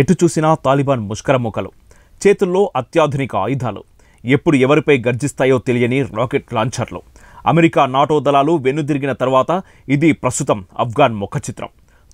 ఎటు చూసినా తాలిబాన్ ముష్కరమూకలు చేతుల్లో అత్యాధునిక ఆయుధాలు ఎప్పుడు ఎవరిపై గర్జిస్తాయో తెలియని రాకెట్ లాంఛర్లు అమెరికా నాటో దళాలు వెన్నుదిరిగిన తర్వాత ఇది ప్రస్తుతం ఆఫ్ఘాన్ ముఖ చిత్రం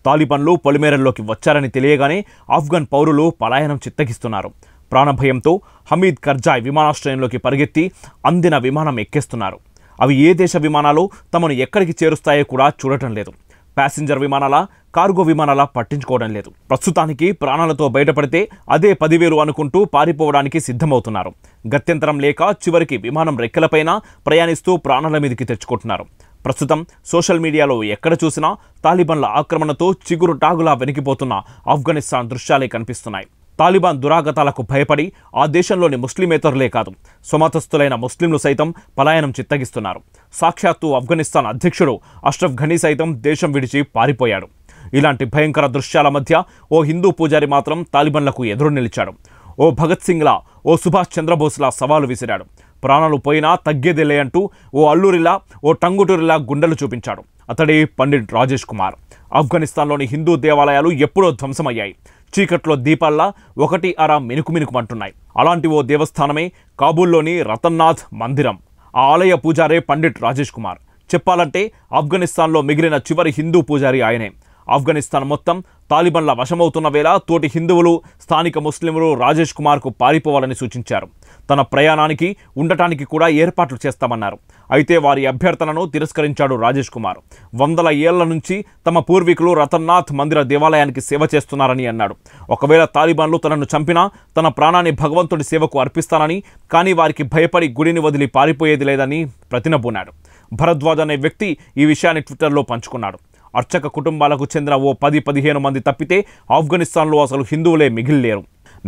తాలిబాన్లు పొలిమేరల్లోకి వచ్చారని తెలియగానే ఆఫ్ఘాన్ పౌరులు పలాయనం చిత్తగిస్తున్నారు ప్రాణభయంతో హమీద్ కర్జాయ్ విమానాశ్రయంలోకి పరిగెత్తి అందిన విమానం ఎక్కేస్తున్నారు అవి ఏ దేశ విమానాలు తమను ఎక్కడికి చేరుస్తాయో కూడా చూడటం లేదు ప్యాసింజర్ విమానాల కార్గో విమానాల పట్టించుకోవడం లేదు ప్రస్తుతానికి ప్రాణాలతో బయటపడితే అదే పదివేలు అనుకుంటూ పారిపోవడానికి సిద్ధమవుతున్నారు గత్యంతరం లేక చివరికి విమానం రెక్కలపైన ప్రయాణిస్తూ ప్రాణాల మీదకి తెచ్చుకుంటున్నారు ప్రస్తుతం సోషల్ మీడియాలో ఎక్కడ చూసినా తాలిబన్ల ఆక్రమణతో చిగురు టాగులా వెనికిపోతున్న ఆఫ్ఘనిస్తాన్ దృశ్యాలే కనిపిస్తున్నాయి తాలిబాన్ దురాగతాలకు భయపడి ఆ దేశంలోని ముస్లిమేతరులే కాదు స్వమతస్థులైన ముస్లింలు సైతం పలాయనం చిత్తగిస్తున్నారు సాక్షాత్తు ఆఫ్ఘనిస్తాన్ అధ్యక్షుడు అష్రఫ్ ఘనీ సైతం దేశం విడిచి పారిపోయాడు ఇలాంటి భయంకర దృశ్యాల మధ్య ఓ హిందూ పూజారి మాత్రం తాలిబన్లకు ఎదురు నిలిచాడు ఓ భగత్ సింగ్లా ఓ సుభాష్ చంద్రబోస్లా సవాలు విసిరాడు ప్రాణాలు పోయినా తగ్గేదేలే అంటూ ఓ అల్లూరిలా ఓ టంగుటూరిలా గుండెలు చూపించాడు అతడే పండిట్ రాజేష్ కుమార్ ఆఫ్ఘనిస్తాన్లోని హిందూ దేవాలయాలు ఎప్పుడో ధ్వంసమయ్యాయి చీకట్లో దీపాల్లా ఒకటి అర మినుకు మినుకుమంటున్నాయి అలాంటి ఓ దేవస్థానమే కాబూల్లోని రతన్నాథ్ మందిరం ఆ ఆలయ పూజారే పండిట్ రాజేష్ కుమార్ చెప్పాలంటే ఆఫ్ఘనిస్తాన్లో మిగిలిన చివరి హిందూ పూజారి ఆయనే ఆఫ్ఘనిస్తాన్ మొత్తం తాలిబన్ల వశమవుతున్న వేళ తోటి హిందువులు స్థానిక ముస్లింలు రాజేష్ కుమార్కు పారిపోవాలని సూచించారు తన ప్రయాణానికి ఉండటానికి కూడా ఏర్పాట్లు చేస్తామన్నారు అయితే వారి అభ్యర్థనను తిరస్కరించాడు రాజేష్ కుమార్ వందల ఏళ్ల నుంచి తమ పూర్వీకులు రతన్నాథ్ మందిర దేవాలయానికి సేవ చేస్తున్నారని అన్నాడు ఒకవేళ తాలిబాన్లు తనను చంపినా తన ప్రాణాన్ని భగవంతుడి సేవకు అర్పిస్తానని కానీ వారికి భయపడి గుడిని వదిలి పారిపోయేది లేదని ప్రతినబూనాడు భరద్వాజ్ అనే వ్యక్తి ఈ విషయాన్ని ట్విట్టర్లో పంచుకున్నాడు అర్చక కుటుంబాలకు చెందిన ఓ పది పదిహేను మంది తప్పితే ఆఫ్ఘనిస్తాన్లో అసలు హిందువులే మిగిలిలేరు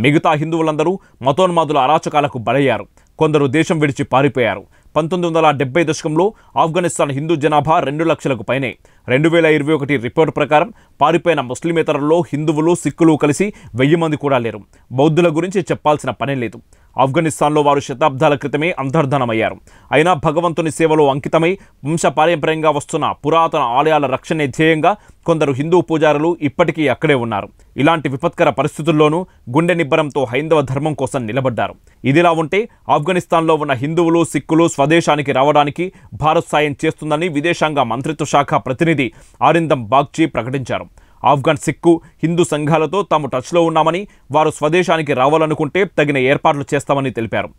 మిగతా హిందువులందరూ మతోన్మాదుల అరాచకాలకు బలయ్యారు కొందరు దేశం విడిచి పారిపోయారు పంతొమ్మిది వందల డెబ్బై దశకంలో ఆఫ్ఘనిస్తాన్ హిందూ జనాభా రెండు లక్షలకు పైనే రెండు వేల ఇరవై ఒకటి రిపోర్ట్ ప్రకారం పారిపోయిన ముస్లిమేతరుల్లో హిందువులు సిక్కులు కలిసి వెయ్యి మంది కూడా లేరు బౌద్ధుల గురించి చెప్పాల్సిన పనే లేదు ఆఫ్ఘనిస్తాన్లో వారు శతాబ్దాల క్రితమే అంతర్ధనమయ్యారు అయినా భగవంతుని సేవలో అంకితమై వంశ పారంపర్యంగా వస్తున్న పురాతన ఆలయాల రక్షణే ధ్యేయంగా కొందరు హిందూ పూజారులు ఇప్పటికీ అక్కడే ఉన్నారు ఇలాంటి విపత్కర పరిస్థితుల్లోనూ గుండె నిబ్బరంతో హైందవ ధర్మం కోసం నిలబడ్డారు ఇదిలా ఉంటే ఆఫ్ఘనిస్తాన్లో ఉన్న హిందువులు సిక్కులు స్వదేశానికి రావడానికి భారత్ సాయం చేస్తుందని విదేశాంగ మంత్రిత్వ శాఖ ప్రతినిధి ఆరిందం బాగ్చి ప్రకటించారు ఆఫ్ఘన్ సిక్కు హిందూ సంఘాలతో తాము టచ్లో ఉన్నామని వారు స్వదేశానికి రావాలనుకుంటే తగిన ఏర్పాట్లు చేస్తామని తెలిపారు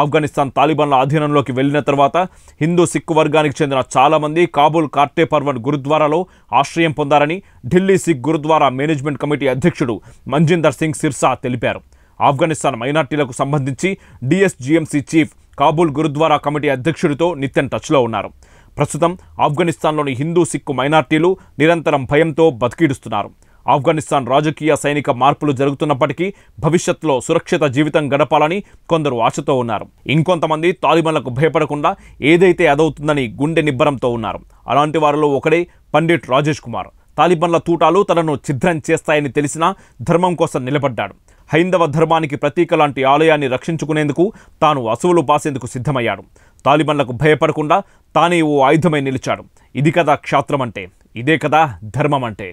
ఆఫ్ఘనిస్తాన్ తాలిబాన్ల ఆధీనంలోకి వెళ్లిన తర్వాత హిందూ సిక్కు వర్గానికి చెందిన చాలామంది కాబూల్ కార్టే పర్వన్ గురుద్వారాలో ఆశ్రయం పొందారని ఢిల్లీ సిక్ గురుద్వారా మేనేజ్మెంట్ కమిటీ అధ్యక్షుడు మంజిందర్ సింగ్ సిర్సా తెలిపారు ఆఫ్ఘనిస్తాన్ మైనార్టీలకు సంబంధించి DSGMC chief Kabul gurdwara committee అధ్యక్షుడితో నిత్యం టచ్లో ఉన్నారు ప్రస్తుతం ఆఫ్ఘనిస్తాన్లోని హిందూ సిక్కు మైనార్టీలు నిరంతరం భయంతో బతికిడుస్తున్నారు ఆఫ్ఘనిస్తాన్ రాజకీయ సైనిక మార్పులు జరుగుతున్నప్పటికీ భవిష్యత్తులో సురక్షిత జీవితం గడపాలని కొందరు ఆశతో ఉన్నారు ఇంకొంతమంది తాలిబన్లకు భయపడకుండా ఏదైతే అదవుతుందని గుండె నిబ్బరంతో ఉన్నారు అలాంటి వారిలో ఒకడే పండిట్ రాజేష్ కుమార్ తాలిబన్ల తూటాలు తనను ఛిద్రం చేస్తాయని తెలిసినా ధర్మం కోసం నిలబడ్డాడు హైందవ ధర్మానికి ప్రతీక లాంటి ఆలయాన్ని రక్షించుకునేందుకు తాను అసువులు బాసేందుకు సిద్ధమయ్యాడు తాలిబన్లకు భయపడకుండా తానే ఓ ఆయుధమై నిలిచాడు ఇది కదా క్షాత్రమంటే అంటే ఇదే కదా ధర్మం అంటే